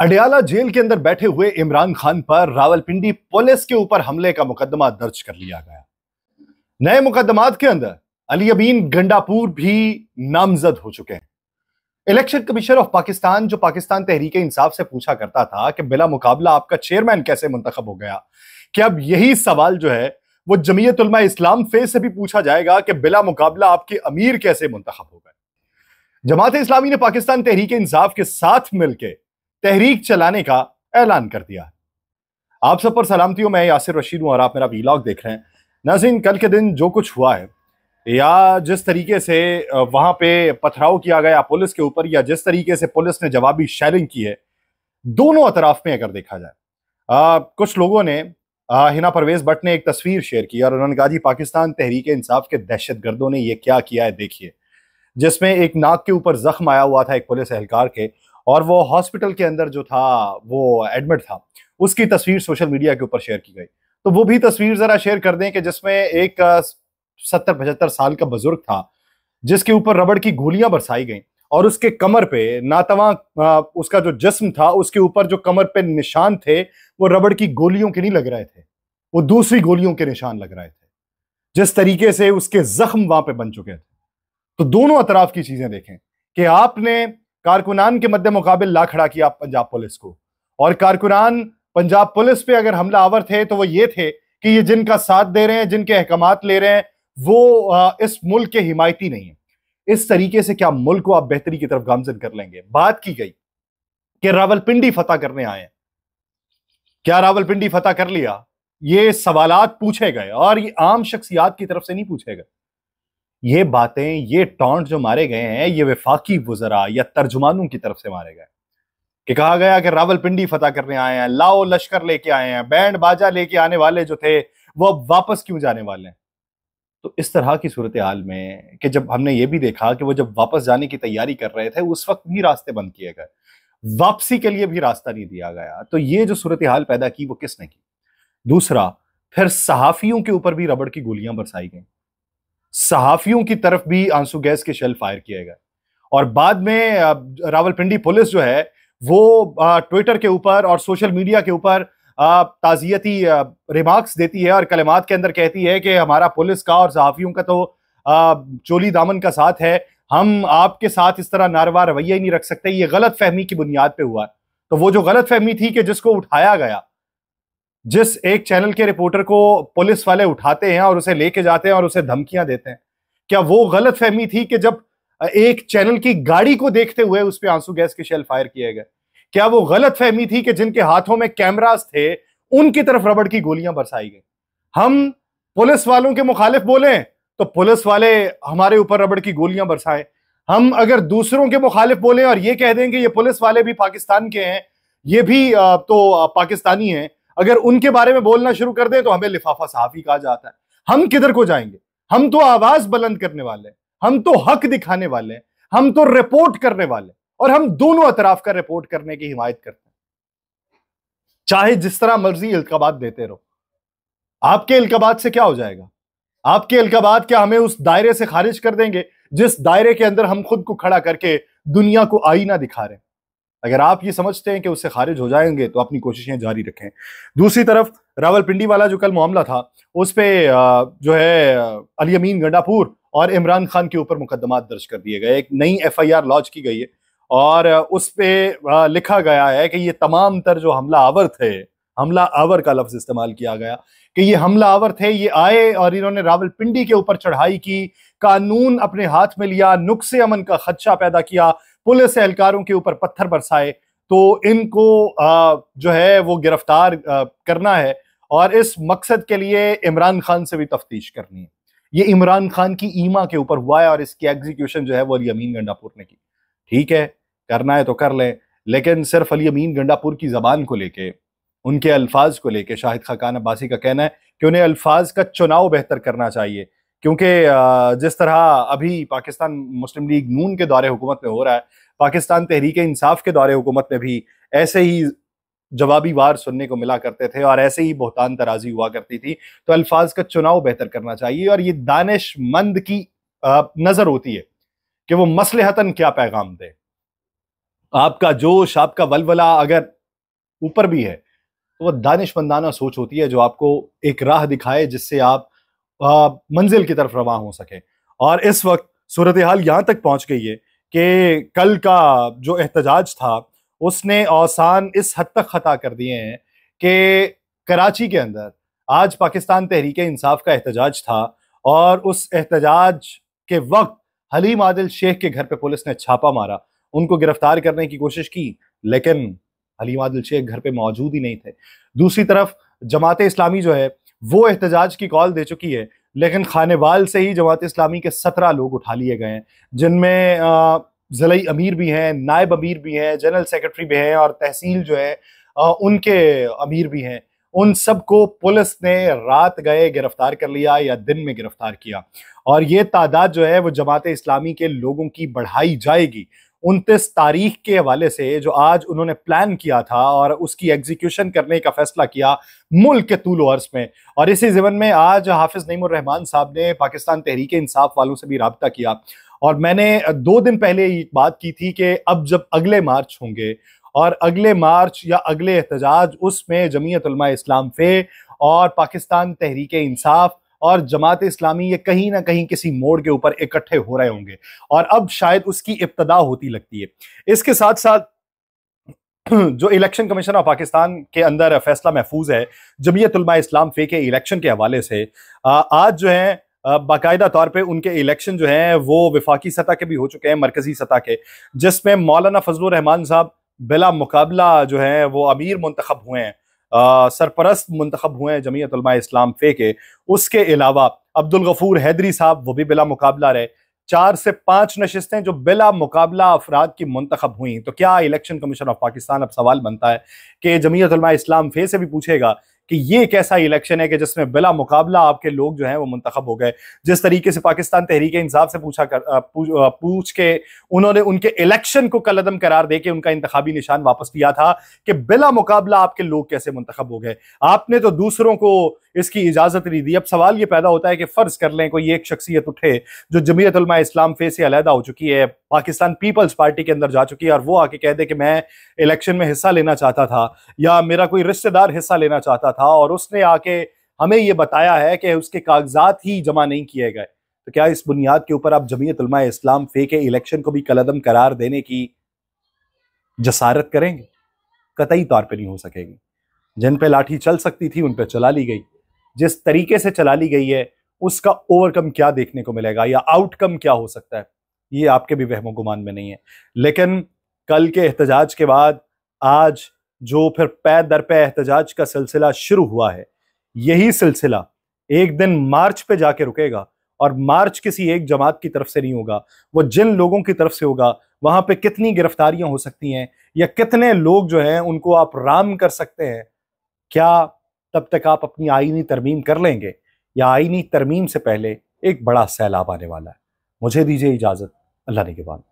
Adiala jail के अंदर बैठे हुए इमरान खान पर रावलपिंडी पुलिस के ऊपर हमले का मुकदमा दर्ज कर लिया गया नए मुकदमात के अंदर अली अबीन गंडापुर भी नामजद हो चुके हैं इलेक्शन कमीशन ऑफ पाकिस्तान जो पाकिस्तान तहरीक इंसाफ से पूछा करता था कि बिला मुकाबला आपका चेयरमैन कैसे मुंतखब हो गया कि अब यही सवाल जो है वो जमीयत इस्लाम फेज से भी पूछा जाएगा कि बिला मुकाबला आपके अमीर कैसे मुंतखब हो गए जमात इस्लामी ने पाकिस्तान तहरीक इंसाफ के साथ मिलकर तहरीक चलाने का ऐलान कर दिया है आप सब पर सलामती हूँ मैं यासिर रशीद हूँ और आप मेरा वीलॉग देख रहे हैं नाजिन कल के दिन जो कुछ हुआ है या जिस तरीके से वहाँ पे पथराव किया गया पुलिस के ऊपर या जिस तरीके से पुलिस ने जवाबी शेयरिंग की है दोनों अतराफ में अगर देखा जाए कुछ लोगों ने आ, हिना परवेज भट्ट ने एक तस्वीर शेयर की और उन्होंने कहा जी पाकिस्तान तहरीक इंसाफ के दहशत गर्दों ने यह क्या किया है देखिए जिसमें एक नाक के ऊपर जख्म आया हुआ था एक पुलिस एहलकार के और वो हॉस्पिटल के अंदर जो था वो एडमिट था उसकी तस्वीर सोशल मीडिया के ऊपर शेयर की गई तो वो भी तस्वीर जरा शेयर कर दें कि जिसमें एक सत्तर पचहत्तर साल का बुजुर्ग था जिसके ऊपर रबड़ की गोलियां बरसाई गई और उसके कमर पे नातवा उसका जो जिस्म था उसके ऊपर जो कमर पे निशान थे वो रबड़ की गोलियों के नहीं लग रहे थे वो दूसरी गोलियों के निशान लग रहे थे जिस तरीके से उसके जख्म वहां पे बन चुके थे तो दोनों अतराफ की चीजें देखें कि आपने कारकुनान के मध्य मुकाबले ला खड़ा किया पंजाब पुलिस को और कारकुनान पंजाब पुलिस पे अगर हमला आवर थे तो वो ये थे कि ये जिनका साथ दे रहे हैं जिनके अहकाम ले रहे हैं वो इस मुल्क के हिमायती नहीं है इस तरीके से क्या मुल्क को आप बेहतरी की तरफ गामजन कर लेंगे बात की गई कि रावलपिंडी फतह करने आए क्या क्या रावलपिंडी फतह कर लिया ये सवालात पूछे गए और ये आम शख्सियात की तरफ से नहीं पूछे गए ये बातें ये टॉन्ट जो मारे गए हैं ये विफाकी वजरा या तर्जुमानों की तरफ से मारे गए कि कहा गया कि रावलपिंडी फतह करने आए हैं लाओ लश्कर लेके आए हैं बैंड बाजा लेके आने वाले जो थे वो अब वापस क्यों जाने वाले हैं तो इस तरह की सूरत हाल में कि जब हमने ये भी देखा कि वो जब वापस जाने की तैयारी कर रहे थे उस वक्त भी रास्ते बंद किए गए वापसी के लिए भी रास्ता नहीं दिया गया तो ये जो सूरत हाल पैदा की वो किसने की दूसरा फिर सहाफ़ियों के ऊपर भी रबड़ की गोलियां बरसाई गई सहाफियों की तरफ भी आंसू गैस के शेल फायर किए गए और बाद में रावलपिंडी पुलिस जो है वो ट्विटर के ऊपर और सोशल मीडिया के ऊपर ताज़ियती रिमार्क्स देती है और कलमात के अंदर कहती है कि हमारा पुलिस का और सहाफ़ियों का तो चोली दामन का साथ है हम आपके साथ इस तरह नारवा रवैया ही नहीं रख सकते ये गलत फहमी की बुनियाद पर हुआ तो वो जो गलत फहमी थी कि जिसको उठाया गया जिस एक चैनल के रिपोर्टर को पुलिस वाले उठाते हैं और उसे लेके जाते हैं और उसे धमकियां देते हैं क्या वो गलत फहमी थी कि जब एक चैनल की गाड़ी को देखते हुए उस पर आंसू गैस के शेल फायर किए गए क्या वो गलत फहमी थी कि जिनके हाथों में कैमराज थे उनकी तरफ रबड़ की गोलियां बरसाई गई हम पुलिस वालों के मुखालिफ बोले तो पुलिस वाले हमारे ऊपर रबड़ की गोलियां बरसाएं हम अगर दूसरों के मुखालिफ बोले और ये कह दें कि ये पुलिस वाले भी पाकिस्तान के हैं ये भी तो पाकिस्तानी हैं अगर उनके बारे में बोलना शुरू कर दें तो हमें लिफाफा ही कहा जाता है हम किधर को जाएंगे हम तो आवाज बुलंद करने वाले हैं हम तो हक दिखाने वाले हैं हम तो रिपोर्ट करने वाले और हम दोनों अतराफ का रिपोर्ट करने की हिमायत करते हैं चाहे जिस तरह मर्जी इल्काबाद देते रहो आपके इल्काबाद से क्या हो जाएगा आपके इल्काबाद क्या हमें उस दायरे से खारिज कर देंगे जिस दायरे के अंदर हम खुद को खड़ा करके दुनिया को आईना दिखा रहे हैं अगर आप ये समझते हैं कि उससे खारिज हो जाएंगे तो अपनी कोशिशें जारी रखें दूसरी तरफ रावलपिंडी वाला जो कल मामला था उस पर जो है अली अमीन गंडापुर और इमरान खान के ऊपर मुकदमा दर्ज कर दिए गए एक नई एफ आई आर लॉन्च की गई है और उस पर लिखा गया है कि ये तमाम तर जो हमला आवर थे हमला आवर का लफ्ज इस्तेमाल किया गया कि ये हमला आवर थे ये आए और इन्होंने रावलपिंडी के ऊपर चढ़ाई की कानून अपने हाथ में लिया नुक्स अमन का खदशा पैदा किया पुलिस एहलकारों के ऊपर पत्थर बरसाए तो इनको जो है वो गिरफ्तार करना है और इस मकसद के लिए इमरान खान से भी तफ्तीश करनी है ये इमरान खान की ईमा के ऊपर हुआ है और इसकी एग्जीक्यूशन जो है वो अली अमीन गंडापुर ने की ठीक है करना है तो कर लें लेकिन सिर्फ अली अमीन गंडापुर की ज़बान को लेके उनके अल्फाज को लेके शाहिद खाकान अब्बासी का कहना है कि उन्हें अल्फाज का चुनाव बेहतर करना चाहिए क्योंकि जिस तरह अभी पाकिस्तान मुस्लिम लीग नून के दौरे हुकूमत में हो रहा है पाकिस्तान तहरीक इंसाफ के दौरे हुकूमत में भी ऐसे ही जवाबी वार सुनने को मिला करते थे और ऐसे ही बहुतान तराजी हुआ करती थी तो अल्फाज का चुनाव बेहतर करना चाहिए और ये दानिशमंद की नज़र होती है कि वो मसलहतन क्या पैगाम दे आपका जोश आपका वलवला अगर ऊपर भी है तो वह दानिशमंदाना सोच होती है जो आपको एक राह दिखाए जिससे आप मंजिल की तरफ रवा हो सके और इस वक्त सूरत हाल यहाँ तक पहुँच गई है कि कल का जो एहतजाज था उसने औसान इस हद तक ख़ता कर दिए हैं कि कराची के अंदर आज पाकिस्तान तहरीक इंसाफ का एहतजाज था और उस एहतजाज के वक्त हलीम आदिल शेख के घर पे पुलिस ने छापा मारा उनको गिरफ्तार करने की कोशिश की लेकिन हलीम आदिल शेख घर पे मौजूद ही नहीं थे दूसरी तरफ जमात इस्लामी जो है वो एहतजाज की कॉल दे चुकी है लेकिन खानेवाल से ही जमात इस्लामी के सत्रह लोग उठा लिए गए हैं जिनमें जिलई अमीर भी हैं नायब अमीर भी हैं जनरल सेक्रेटरी भी हैं और तहसील जो है आ, उनके अमीर भी हैं उन सबको पुलिस ने रात गए गिरफ्तार कर लिया या दिन में गिरफ्तार किया और ये तादाद जो है वो जमात इस्लामी के लोगों की बढ़ाई जाएगी उनतीस तारीख के हवाले से जो आज उन्होंने प्लान किया था और उसकी एग्जीक्यूशन करने का फैसला किया मुल्क के तूल अर्स में और इसी जीवन में आज हाफिज नईमान रहमान साहब ने पाकिस्तान तहरीक इंसाफ वालों से भी रबता किया और मैंने दो दिन पहले ये बात की थी कि अब जब अगले मार्च होंगे और अगले मार्च या अगले एहतजाज उसमें जमीयत इस्लाम फे और पाकिस्तान तहरीक इंसाफ और जमात इस्लामी ये कहीं ना कहीं किसी मोड़ के ऊपर इकट्ठे हो रहे होंगे और अब शायद उसकी इब्तदा होती लगती है इसके साथ साथ जो इलेक्शन कमीशन ऑफ पाकिस्तान के अंदर फैसला महफूज है जमीयतलमा इस्लाम फे के इलेक्शन के हवाले से आज जो है बाकायदा तौर पे उनके इलेक्शन जो हैं वो विफाकी सतह के भी हो चुके हैं मरकजी सतह के जिसमें मौलाना फजल रहमान साहब बिला मुकाबला जो है वो अमीर मुंतखब हुए हैं सरपरस्त मंतखब हुए हैं जमीयतलमा इस्लाम फे के उसके अलावा अब्दुल गफूर हैदरी साहब वो भी बिला मुकाबला रहे चार से पांच नशस्तें जो बिला मुकाबला अफराद की मंतखब हुई तो क्या इलेक्शन कमीशन ऑफ पाकिस्तान अब सवाल बनता है कि जमीयतलमा इस्लाम फे से भी पूछेगा कि ये एक ऐसा इलेक्शन है कि जिसमें बिला मुकाबला आपके लोग जो हैं वो मुंतखब हो गए जिस तरीके से पाकिस्तान तहरीक इंसाफ से पूछा कर पूछ, पूछ के उन्होंने उनके इलेक्शन को कलदम करार दे के उनका इंतबी निशान वापस लिया था कि बिला मुकाबला आपके लोग कैसे मुंतखब हो गए आपने तो दूसरों को इसकी इजाजत नहीं दी अब सवाल ये पैदा होता है कि फर्ज कर लें कोई एक शख्सियत उठे जो जमीयत इस्लाम फे से अलहदा हो चुकी है पाकिस्तान पीपल्स पार्टी के अंदर जा चुकी है और वो आके कह दे कि मैं इलेक्शन में हिस्सा लेना चाहता था या मेरा कोई रिश्तेदार हिस्सा लेना चाहता था और उसने आके हमें ये बताया है कि उसके कागजात ही जमा नहीं किए गए तो क्या इस बुनियाद के ऊपर आप जमीयत इस्लाम फे के इलेक्शन को भी कलदम करार देने की जसारत करेंगे कतई तौर पर नहीं हो सकेगी जिन पे लाठी चल सकती थी उन पे चला ली गई जिस तरीके से चला ली गई है उसका ओवरकम क्या देखने को मिलेगा या आउटकम क्या हो सकता है ये आपके भी वहमो गुमान में नहीं है लेकिन कल के एहतजाज के बाद आज जो फिर पै दर पे एहतजाज का सिलसिला शुरू हुआ है यही सिलसिला एक दिन मार्च पे जाके रुकेगा और मार्च किसी एक जमात की तरफ से नहीं होगा वो जिन लोगों की तरफ से होगा वहां पे कितनी गिरफ्तारियां हो सकती हैं या कितने लोग जो हैं उनको आप राम कर सकते हैं क्या तब तक आप अपनी आइनी तरमीम कर लेंगे या आइनी तरमीम से पहले एक बड़ा सैलाब आने वाला है मुझे दीजिए इजाज़त अल्लाह ने के बाद